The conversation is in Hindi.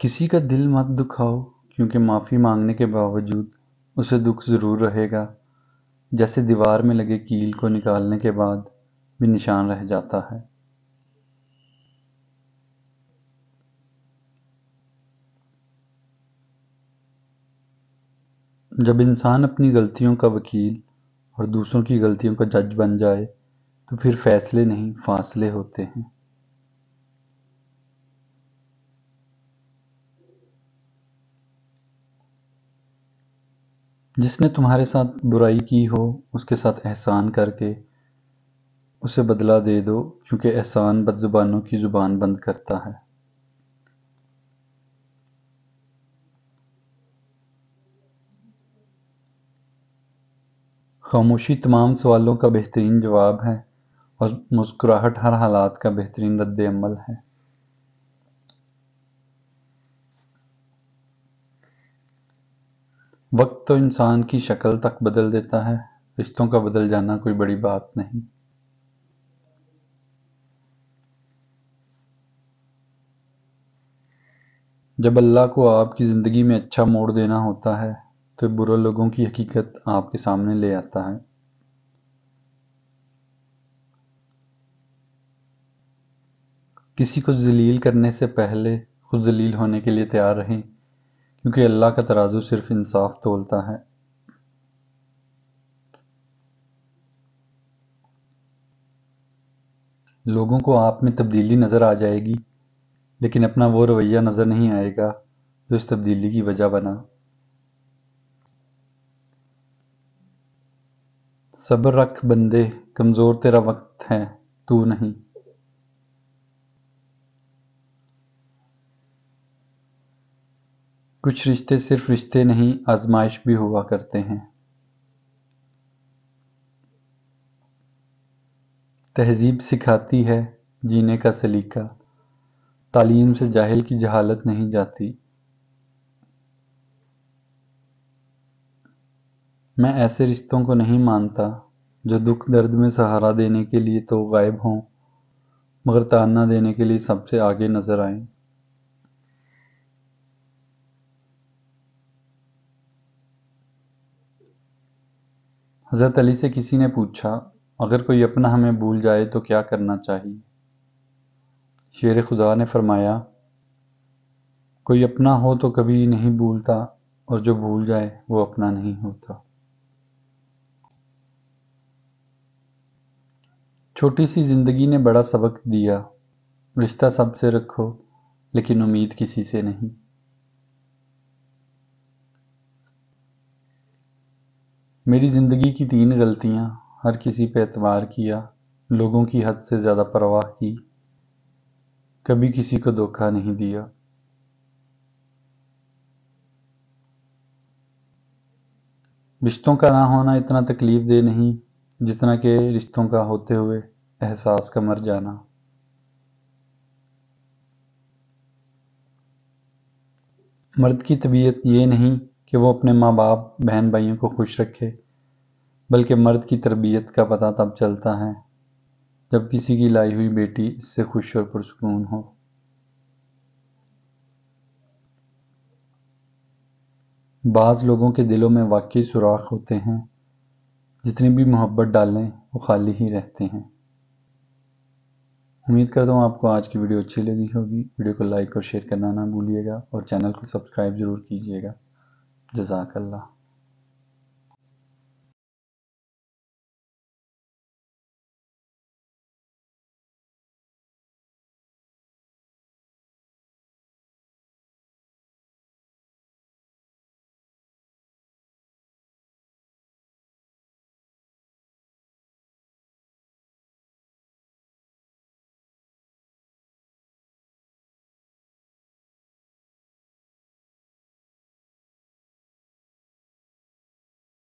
किसी का दिल मत दुखाओ क्योंकि माफ़ी मांगने के बावजूद उसे दुख ज़रूर रहेगा जैसे दीवार में लगे कील को निकालने के बाद भी निशान रह जाता है जब इंसान अपनी गलतियों का वकील और दूसरों की गलतियों का जज बन जाए तो फिर फैसले नहीं फासले होते हैं जिसने तुम्हारे साथ बुराई की हो उसके साथ एहसान करके उसे बदला दे दो क्योंकि एहसान बदजुबानों की ज़ुबान बंद करता है खामोशी तमाम सवालों का बेहतरीन जवाब है और मुस्कुराहट हर हालात का बेहतरीन रद्द अमल है वक्त तो इंसान की शक्ल तक बदल देता है रिश्तों का बदल जाना कोई बड़ी बात नहीं जब अल्लाह को आपकी ज़िंदगी में अच्छा मोड़ देना होता है तो बुरे लोगों की हकीकत आपके सामने ले आता है किसी को जलील करने से पहले खुद जलील होने के लिए तैयार रहें क्योंकि अल्लाह का तराजू सिर्फ इंसाफ तोलता है लोगों को आप में तब्दीली नज़र आ जाएगी लेकिन अपना वो रवैया नज़र नहीं आएगा जो इस तब्दीली की वजह बना सब्र रख बंदे कमज़ोर तेरा वक्त है तू नहीं कुछ रिश्ते सिर्फ रिश्ते नहीं आजमाइश भी हुआ करते हैं तहजीब सिखाती है जीने का सलीका तालीम से जाहिल की जहालत नहीं जाती मैं ऐसे रिश्तों को नहीं मानता जो दुख दर्द में सहारा देने के लिए तो गायब हों मगर ताना देने के लिए सबसे आगे नज़र आएं हज़रत अली से किसी ने पूछा अगर कोई अपना हमें भूल जाए तो क्या करना चाहिए शेर खुदा ने फरमाया कोई अपना हो तो कभी नहीं भूलता और जो भूल जाए वो अपना नहीं होता छोटी सी ज़िंदगी ने बड़ा सबक दिया रिश्ता सबसे रखो लेकिन उम्मीद किसी से नहीं मेरी ज़िंदगी की तीन गलतियाँ हर किसी पे एतवार किया लोगों की हद से ज़्यादा परवाह की कभी किसी को धोखा नहीं दिया रिश्तों का ना होना इतना तकलीफ दे नहीं जितना कि रिश्तों का होते हुए एहसास का मर जाना मर्द की तबीयत ये नहीं कि वो अपने माँ बाप बहन भाइयों को खुश रखे बल्कि मर्द की तरबियत का पता तब चलता है जब किसी की लाई हुई बेटी इससे खुश और पुरस्कून हो बाज़ लोगों के दिलों में वाकई सुराख होते हैं जितनी भी मोहब्बत डालें वो खाली ही रहते हैं उम्मीद करता हूँ आपको आज की वीडियो अच्छी लगी होगी वीडियो को लाइक और शेयर करना ना भूलिएगा और चैनल को सब्सक्राइब ज़रूर कीजिएगा جزاک الله